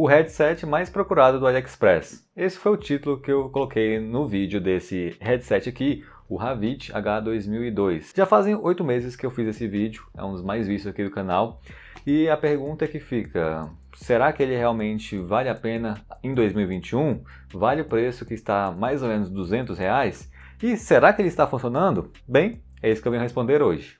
o headset mais procurado do AliExpress. Esse foi o título que eu coloquei no vídeo desse headset aqui, o Havit H2002. Já fazem oito meses que eu fiz esse vídeo, é um dos mais vistos aqui do canal. E a pergunta que fica, será que ele realmente vale a pena em 2021? Vale o preço que está mais ou menos 200 reais? E será que ele está funcionando? Bem, é isso que eu venho responder hoje.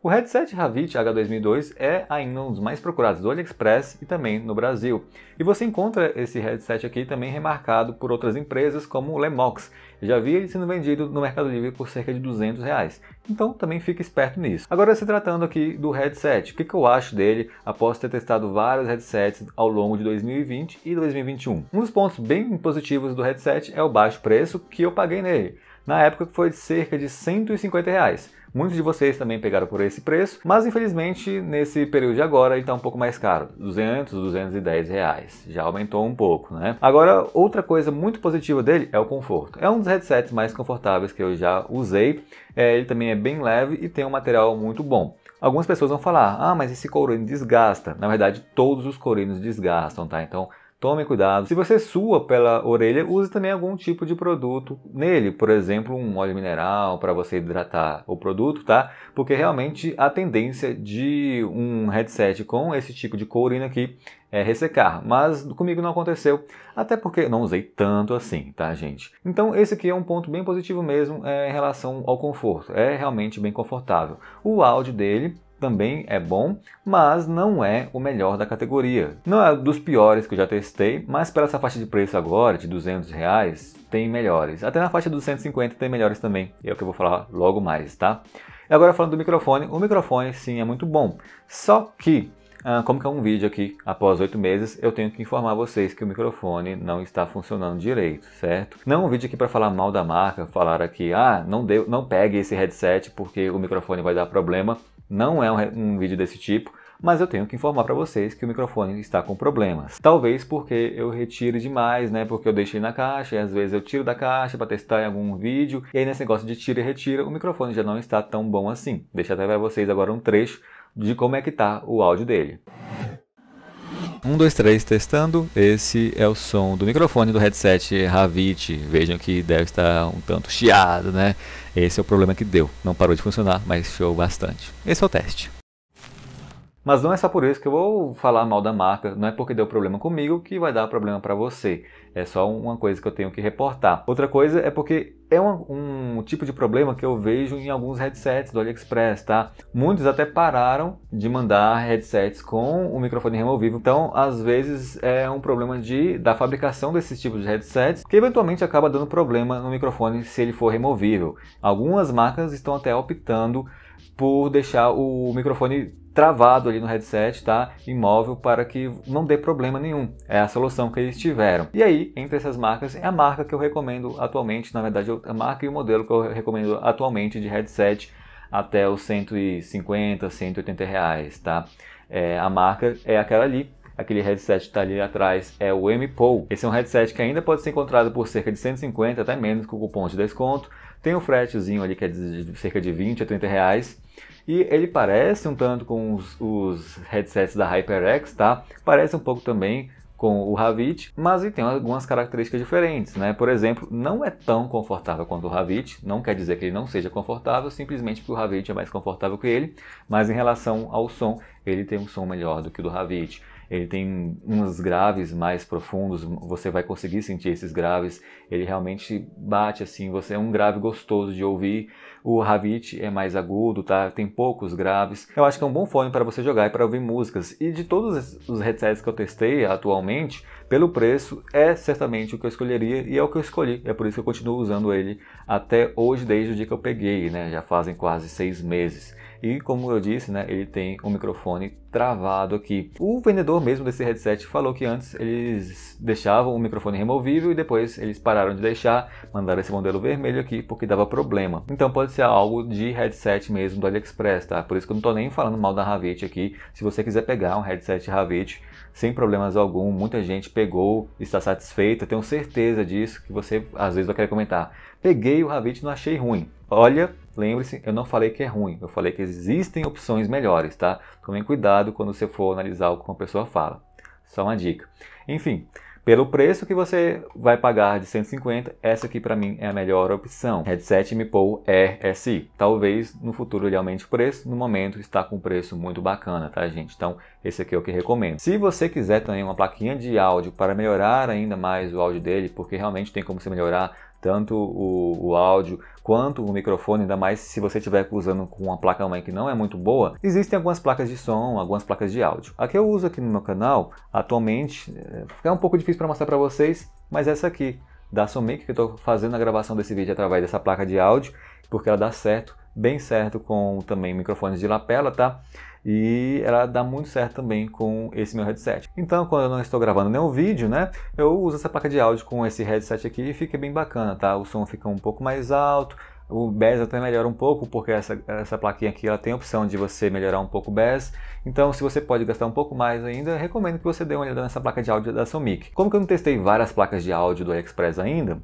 O headset Havit H2002 é ainda um dos mais procurados do AliExpress e também no Brasil. E você encontra esse headset aqui também remarcado por outras empresas como o Lemox. Eu já vi ele sendo vendido no Mercado Livre por cerca de 200 reais. Então também fique esperto nisso. Agora se tratando aqui do headset, o que, que eu acho dele após ter testado vários headsets ao longo de 2020 e 2021? Um dos pontos bem positivos do headset é o baixo preço que eu paguei nele na época foi de cerca de 150 reais. Muitos de vocês também pegaram por esse preço, mas infelizmente nesse período de agora ele está um pouco mais caro, 200, 210 reais, já aumentou um pouco, né? Agora outra coisa muito positiva dele é o conforto. É um dos headsets mais confortáveis que eu já usei. É, ele também é bem leve e tem um material muito bom. Algumas pessoas vão falar, ah, mas esse courino desgasta. Na verdade, todos os courinos desgastam, tá? Então Tome cuidado. Se você sua pela orelha, use também algum tipo de produto nele, por exemplo, um óleo mineral para você hidratar o produto, tá? Porque realmente a tendência de um headset com esse tipo de corina aqui é, ressecar, mas comigo não aconteceu, até porque não usei tanto assim, tá, gente? Então, esse aqui é um ponto bem positivo mesmo é, em relação ao conforto, é realmente bem confortável. O áudio dele também é bom, mas não é o melhor da categoria. Não é dos piores que eu já testei, mas pela essa faixa de preço agora, de 200 reais, tem melhores. Até na faixa dos 150 tem melhores também, é o que eu vou falar logo mais, tá? E agora falando do microfone, o microfone sim é muito bom, só que ah, como que é um vídeo aqui após oito meses, eu tenho que informar vocês que o microfone não está funcionando direito, certo? Não é um vídeo aqui para falar mal da marca, falar aqui, ah, não, deu, não pegue esse headset porque o microfone vai dar problema. Não é um, um vídeo desse tipo, mas eu tenho que informar para vocês que o microfone está com problemas. Talvez porque eu retire demais, né? Porque eu deixei na caixa e às vezes eu tiro da caixa para testar em algum vídeo. E aí nesse negócio de tira e retira, o microfone já não está tão bom assim. Deixa até para vocês agora um trecho de como é que tá o áudio dele. 1, 2, 3, testando. Esse é o som do microfone do headset Havit. Vejam que deve estar um tanto chiado, né? Esse é o problema que deu. Não parou de funcionar, mas chiou bastante. Esse é o teste. Mas não é só por isso que eu vou falar mal da marca, não é porque deu problema comigo que vai dar problema para você. É só uma coisa que eu tenho que reportar. Outra coisa é porque é um, um, tipo de problema que eu vejo em alguns headsets do AliExpress, tá? Muitos até pararam de mandar headsets com o microfone removível. Então, às vezes é um problema de da fabricação desses tipos de headsets, que eventualmente acaba dando problema no microfone se ele for removível. Algumas marcas estão até optando por deixar o microfone travado ali no headset, tá? Imóvel para que não dê problema nenhum. É a solução que eles tiveram. E aí, entre essas marcas, é a marca que eu recomendo atualmente, na verdade, a marca e o modelo que eu recomendo atualmente de headset até os 150, 180 reais, tá? É, a marca é aquela ali, aquele headset que está ali atrás é o MPO. Esse é um headset que ainda pode ser encontrado por cerca de 150, até menos com cupom de desconto. Tem um fretezinho ali que é de cerca de 20 a 30 reais. E ele parece um tanto com os, os headsets da HyperX, tá? Parece um pouco também com o Havit, mas ele tem algumas características diferentes, né? Por exemplo, não é tão confortável quanto o Havit, não quer dizer que ele não seja confortável, simplesmente porque o Havit é mais confortável que ele, mas em relação ao som, ele tem um som melhor do que o do Havit ele tem uns graves mais profundos, você vai conseguir sentir esses graves, ele realmente bate assim, você é um grave gostoso de ouvir. O Ravit é mais agudo, tá? Tem poucos graves. Eu acho que é um bom fone para você jogar e para ouvir músicas. E de todos os headsets que eu testei atualmente, pelo preço, é certamente o que eu escolheria e é o que eu escolhi. É por isso que eu continuo usando ele até hoje, desde o dia que eu peguei, né? Já fazem quase seis meses. E como eu disse, né, ele tem um microfone travado aqui. O vendedor mesmo desse headset falou que antes eles deixavam o microfone removível e depois eles pararam de deixar, mandaram esse modelo vermelho aqui porque dava problema. Então pode ser algo de headset mesmo do AliExpress, tá? Por isso que eu não tô nem falando mal da Havit aqui. Se você quiser pegar um headset Havit sem problemas algum, muita gente pegou, está satisfeita, tenho certeza disso, que você às vezes vai querer comentar. Peguei o ravit e não achei ruim. Olha, lembre-se, eu não falei que é ruim, eu falei que existem opções melhores, tá? Tomem cuidado quando você for analisar o que uma pessoa fala. Só uma dica. Enfim, pelo preço que você vai pagar de 150, essa aqui para mim é a melhor opção. Headset MPO RSI. Talvez no futuro ele aumente o preço, no momento está com um preço muito bacana, tá gente? Então esse aqui é o que recomendo. Se você quiser também uma plaquinha de áudio para melhorar ainda mais o áudio dele, porque realmente tem como você melhorar tanto o, o, áudio quanto o microfone, ainda mais se você estiver usando com uma placa-mãe que não é muito boa, existem algumas placas de som, algumas placas de áudio. A que eu uso aqui no meu canal, atualmente, eh, é um pouco difícil para mostrar para vocês, mas é essa aqui, da Somic, que eu estou fazendo a gravação desse vídeo através dessa placa de áudio, porque ela dá certo bem certo com também microfones de lapela, tá? E ela dá muito certo também com esse meu headset. Então, quando eu não estou gravando nenhum vídeo, né, eu uso essa placa de áudio com esse headset aqui e fica bem bacana, tá? O som fica um pouco mais alto, o Bass até melhora um pouco, porque essa, essa plaquinha aqui ela tem a opção de você melhorar um pouco o Bass. Então, se você pode gastar um pouco mais ainda, recomendo que você dê uma olhada nessa placa de áudio da Somic. Como que eu não testei várias placas de áudio do AliExpress ainda,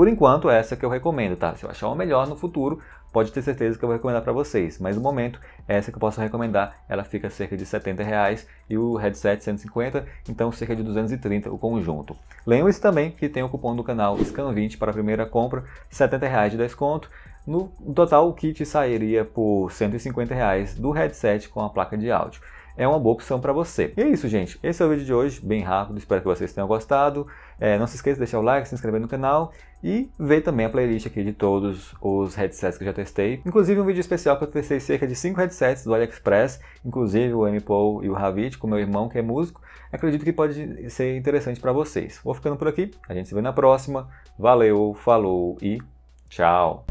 por enquanto, essa é que eu recomendo, tá? Se eu achar uma melhor no futuro, pode ter certeza que eu vou recomendar para vocês. Mas no momento, essa que eu posso recomendar, ela fica cerca de 70 reais e o headset 150, então cerca de 230 o conjunto. Lembre-se também que tem o cupom do canal SCAN20 para a primeira compra, 70 reais de desconto. No total, o kit sairia por 150 reais do headset com a placa de áudio. É uma boa opção para você. E é isso, gente. Esse é o vídeo de hoje, bem rápido. Espero que vocês tenham gostado. É, não se esqueça de deixar o like, se inscrever no canal e ver também a playlist aqui de todos os headsets que eu já testei. Inclusive um vídeo especial que eu testei cerca de 5 headsets do AliExpress, inclusive o M-Paul e o Havit, com meu irmão que é músico. Acredito que pode ser interessante para vocês. Vou ficando por aqui, a gente se vê na próxima. Valeu, falou e tchau!